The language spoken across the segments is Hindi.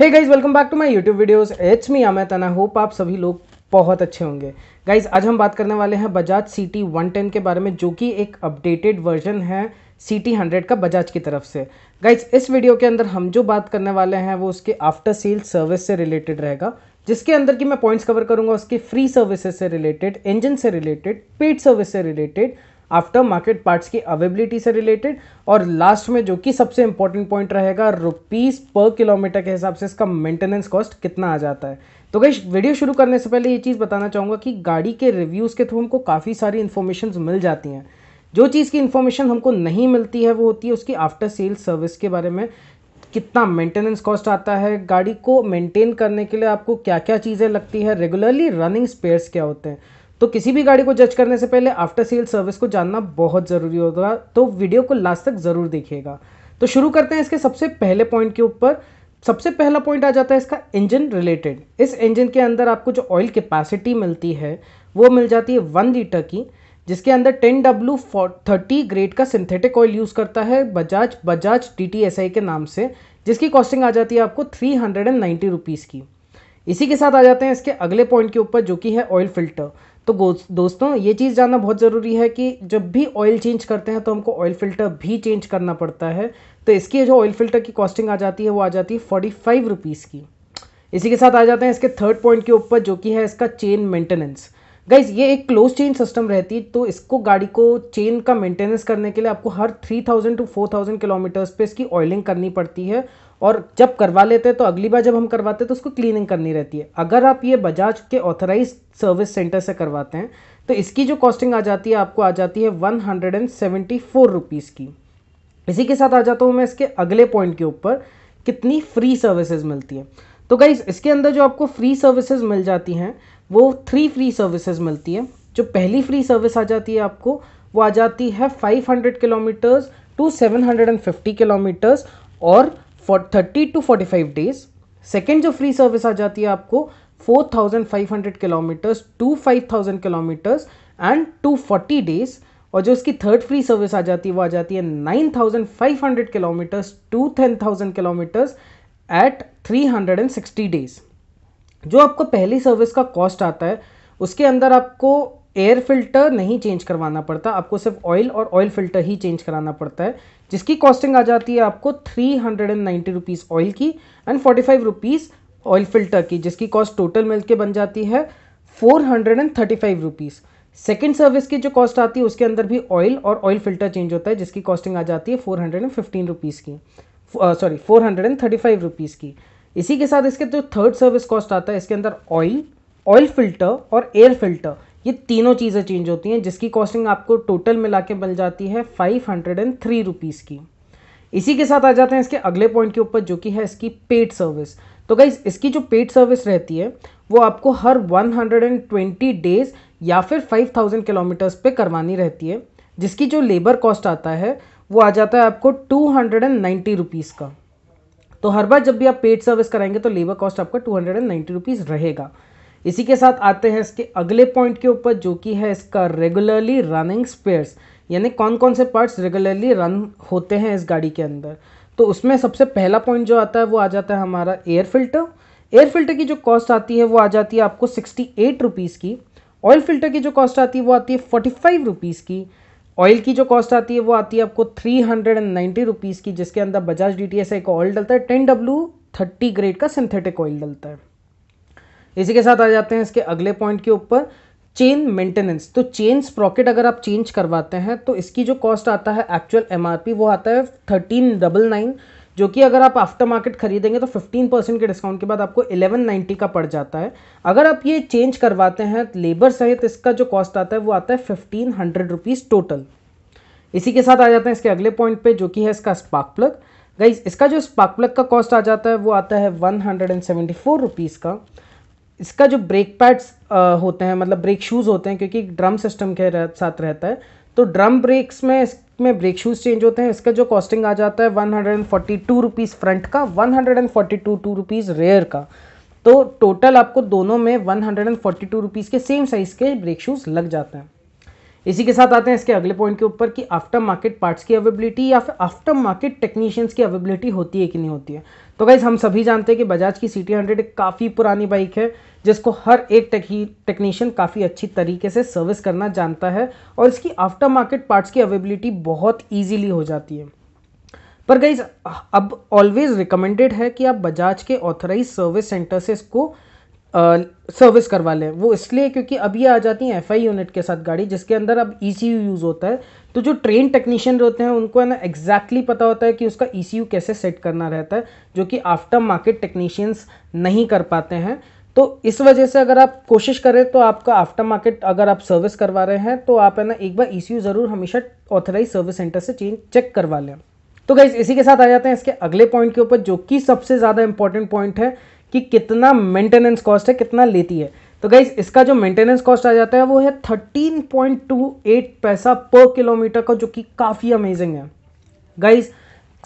hey guys welcome back to my YouTube videos एच me Amit and I hope आप सभी लोग बहुत अच्छे होंगे गाइज आज हम बात करने वाले हैं Bajaj C T one ten के बारे में जो कि एक अपडेटेड वर्जन है सी टी हंड्रेड का बजाज की तरफ से गाइज इस वीडियो के अंदर हम जो बात करने वाले हैं वो उसके आफ्टर सेल सर्विस से रिलेटेड रहेगा जिसके अंदर की मैं पॉइंट्स कवर करूंगा उसकी फ्री सर्विसेज से रिलेटेड इंजन से रिलेटेड पेड सर्विस से रिलेटेड आफ्टर मार्केट पार्ट्स की अवेबिलिटी से रिलेटेड और लास्ट में जो कि सबसे इंपॉर्टेंट पॉइंट रहेगा रुपीज़ पर किलोमीटर के हिसाब से इसका मेंटेनेंस कॉस्ट कितना आ जाता है तो गई वीडियो शुरू करने से पहले ये चीज़ बताना चाहूँगा कि गाड़ी के रिव्यूज़ के थ्रू हमको काफ़ी सारी इन्फॉर्मेशन मिल जाती हैं जो चीज़ की इन्फॉर्मेशन हमको नहीं मिलती है वो होती है उसकी आफ्टर सेल सर्विस के बारे में कितना मेंटेनेंस कॉस्ट आता है गाड़ी को मेंटेन करने के लिए आपको क्या क्या चीज़ें लगती है रेगुलरली रनिंग स्पेयर्स क्या होते हैं तो किसी भी गाड़ी को जज करने से पहले आफ्टर सेल सर्विस को जानना बहुत ज़रूरी होगा तो वीडियो को लास्ट तक ज़रूर देखिएगा तो शुरू करते हैं इसके सबसे पहले पॉइंट के ऊपर सबसे पहला पॉइंट आ जाता है इसका इंजन रिलेटेड इस इंजन के अंदर आपको जो ऑयल कैपेसिटी मिलती है वो मिल जाती है वन लीटर की जिसके अंदर टेन डब्ल्यू थर्टी ग्रेड का सिंथेटिक ऑयल यूज़ करता है बजाज बजाज टी के नाम से जिसकी कॉस्टिंग आ जाती है आपको three hundred and ninety rupees की इसी के साथ आ जाते हैं इसके अगले पॉइंट के ऊपर जो कि है ऑयल फिल्टर तो दोस्तों ये चीज़ जानना बहुत ज़रूरी है कि जब भी ऑयल चेंज करते हैं तो हमको ऑयल फिल्टर भी चेंज करना पड़ता है तो इसकी जो ऑयल फिल्टर की कॉस्टिंग आ जाती है वो आ जाती है फोर्टी फाइव रुपीज़ की इसी के साथ आ जाते हैं इसके थर्ड पॉइंट के ऊपर जो कि है इसका चेन मेंटेनेंस गाइज ये एक क्लोज चेन सिस्टम रहती है तो इसको गाड़ी को चेन का मेंटेनेंस करने के लिए आपको हर three thousand to four thousand kilometres पे इसकी ऑयलिंग करनी पड़ती है और जब करवा लेते हैं तो अगली बार जब हम करवाते हैं तो उसको क्लीनिंग करनी रहती है अगर आप ये बजाज के ऑथराइज सर्विस सेंटर से करवाते हैं तो इसकी जो कॉस्टिंग आ जाती है आपको आ जाती है one hundred and seventy four rupees की इसी के साथ आ जाता हूँ मैं इसके अगले पॉइंट के ऊपर कितनी फ्री सर्विसेज मिलती है तो गाइज इसके अंदर जो आपको फ्री सर्विसेज मिल जाती हैं वो थ्री फ्री सर्विसेज मिलती है जो पहली फ्री सर्विस आ जाती है आपको वो आ जाती है 500 किलोमीटर्स टू 750 किलोमीटर्स और for thirty to forty five days second जो फ्री सर्विस आ जाती है आपको four thousand five hundred kilometres to five thousand kilometres and to forty days और जो इसकी थर्ड फ्री सर्विस आ जाती है वो आ जाती है nine thousand five hundred kilometres to ten thousand kilometres at three hundred and sixty days जो आपको पहली सर्विस का कॉस्ट आता है उसके अंदर आपको एयर फिल्टर नहीं चेंज करवाना पड़ता आपको सिर्फ ऑयल और ऑयल फिल्टर ही चेंज कराना पड़ता है जिसकी कॉस्टिंग आ जाती है आपको three hundred and ninety rupees oil की and forty five rupees oil filter की जिसकी कॉस्ट टोटल मिल के बन जाती है four hundred and thirty five rupees second service की जो कॉस्ट आती है उसके अंदर भी ऑयल और ऑयल फिल्टर चेंज होता है जिसकी कॉस्टिंग आ जाती है four hundred and fifteen rupees की sorry four hundred and thirty five rupees की इसी के साथ इसके जो तो थर्ड सर्विस कॉस्ट आता है इसके अंदर ऑयल ऑयल फिल्टर और एयर फिल्टर ये तीनों चीज़ें चेंज होती हैं जिसकी कॉस्टिंग आपको टोटल मिला के मिल जाती है five hundred and three rupees की इसी के साथ आ जाते हैं इसके अगले पॉइंट के ऊपर जो कि है इसकी पेड सर्विस तो गाइज इसकी जो पेड सर्विस रहती है वो आपको हर one hundred and twenty days या फिर फाइव थाउजेंड किलोमीटर्स पे करवानी रहती है जिसकी जो लेबर कॉस्ट आता है वो आ जाता है आपको two hundred and ninety rupees का तो हर बार जब भी आप पेड सर्विस कराएंगे तो लेबर कॉस्ट आपका two hundred and ninety rupees रहेगा इसी के साथ आते हैं इसके अगले पॉइंट के ऊपर जो कि है इसका रेगुलरली रनिंग स्पेयर्स यानी कौन कौन से पार्ट्स रेगुलरली रन होते हैं इस गाड़ी के अंदर तो उसमें सबसे पहला पॉइंट जो आता है वो आ जाता है हमारा एयर फिल्टर एयर फिल्टर की जो कॉस्ट आती है वो आ जाती है आपको सिक्सटी एट रुपीज़ की ऑयल फिल्टर की जो कॉस्ट आती है वो आती है फोर्टी फाइव रुपीज़ की ऑयल की जो कॉस्ट आती है वो आती है आपको three hundred and ninety rupees की जिसके अंदर बजाज डी टी एस एक ऑयल डलता है टेन डब्ल्यू थर्टी ग्रेड का सिंथेटिक ऑयल डलता है इसी के साथ आ जाते हैं इसके अगले पॉइंट के ऊपर चेन मेंटेनेंस तो चेन स्प्रॉकेट अगर आप चेंज करवाते हैं तो इसकी जो कॉस्ट आता है एक्चुअल एम वो आता है थर्टीन डबल नाइन जो कि अगर आप आफ्टर मार्केट खरीदेंगे तो 15 परसेंट के डिस्काउंट के बाद आपको 1190 का पड़ जाता है अगर आप ये चेंज करवाते हैं लेबर सहित इसका जो कॉस्ट आता है वो आता है फिफ्टीन हंड्रेड रुपीज़ टोटल इसी के साथ आ जाते हैं इसके अगले पॉइंट पे जो कि है इसका स्पार्क प्लग गाइज इसका जो स्पार्क प्लग का कॉस्ट आ जाता है वो आता है one hundred and seventy four rupees का इसका जो ब्रेक पैड्स होते हैं मतलब ब्रेक शूज़ होते हैं क्योंकि ड्रम सिस्टम के साथ रहता है तो ड्रम ब्रेक्स में इस में ब्रेक शूज़ चेंज होते हैं इसका जो कॉस्टिंग आ जाता है one hundred and forty two rupees front का one hundred and forty two two rupees rear का तो टोटल आपको दोनों में one hundred and forty two rupees के सेम साइज़ के ब्रेक शूज़ लग जाते हैं इसी के साथ आते हैं इसके अगले पॉइंट के ऊपर कि आफ्टर मार्केट पार्ट्स की अवेबिलिटी या फिर आफ्टर मार्केट टेक्नीशियंस की अवेबिलिटी होती है कि नहीं होती है तो गाइज हम सभी जानते हैं कि बजाज की सी टी हंड्रेड एक काफ़ी पुरानी बाइक है जिसको हर एक टेक्नीशियन काफ़ी अच्छी तरीके से सर्विस करना जानता है और इसकी आफ्टर मार्केट पार्ट्स की अवेबिलिटी बहुत ईजीली हो जाती है पर गई अब ऑलवेज रिकमेंडेड है कि आप बजाज के ऑथराइज सर्विस सेंटर से इसको सर्विस करवा लें वो इसलिए क्योंकि अब ये आ जाती है एफ यूनिट के साथ गाड़ी जिसके अंदर अब ई e यूज़ होता है तो जो ट्रेन टेक्नीशियन होते हैं उनको है ना एग्जैक्टली पता होता है कि उसका ई e कैसे सेट करना रहता है जो कि आफ्टर मार्केट टेक्नीशियंस नहीं कर पाते हैं तो इस वजह से अगर आप कोशिश करें तो आपका आफ्टर मार्केट अगर आप सर्विस करवा रहे हैं तो आप है ना एक बार ई e ज़रूर हमेशा ऑथराइज सर्विस सेंटर से चेंज चेक करवा लें तो गाइज इसी के साथ आ जाते हैं इसके अगले पॉइंट के ऊपर जो कि सबसे ज़्यादा इंपॉर्टेंट पॉइंट है कि कितना मेंटेनेंस कॉस्ट है कितना लेती है तो गाइज इसका जो मेंटेनेंस कॉस्ट आ जाता है वो है 13.28 पैसा पर किलोमीटर का जो कि काफ़ी अमेजिंग है गाइज़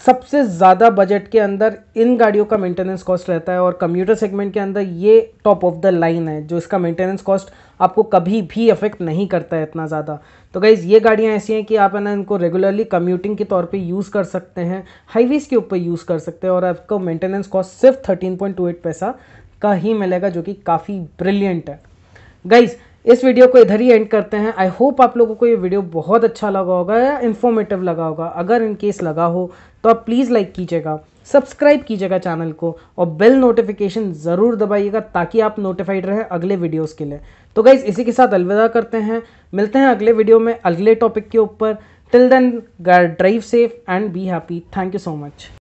सबसे ज़्यादा बजट के अंदर इन गाड़ियों का मेंटेनेंस कॉस्ट रहता है और कम्यूटर सेगमेंट के अंदर ये टॉप ऑफ द लाइन है जो इसका मेंटेनेंस कॉस्ट आपको कभी भी अफेक्ट नहीं करता है इतना ज़्यादा तो गाइज़ ये गाड़ियाँ ऐसी हैं कि आप है ना इनको रेगुलरली कम्यूटिंग के तौर पे यूज़ कर सकते हैं हाईवेज़ के ऊपर यूज़ कर सकते हैं और आपको मेंटेनेंस कॉस्ट सिर्फ थर्टीन पॉइंट टू एट पैसा का ही मिलेगा जो कि काफ़ी ब्रिलियंट है गाइज़ इस वीडियो को इधर ही एंड करते हैं आई होप आप लोगों को ये वीडियो बहुत अच्छा लगा होगा या इन्फॉर्मेटिव लगा होगा अगर इन केस लगा हो तो आप प्लीज़ लाइक कीजिएगा सब्सक्राइब कीजिएगा चैनल को और बेल नोटिफिकेशन ज़रूर दबाइएगा ताकि आप नोटिफाइड रहें अगले वीडियोस के लिए तो गाइज़ इसी के साथ अलविदा करते हैं मिलते हैं अगले वीडियो में अगले टॉपिक के ऊपर till then drive safe and be happy thank you so much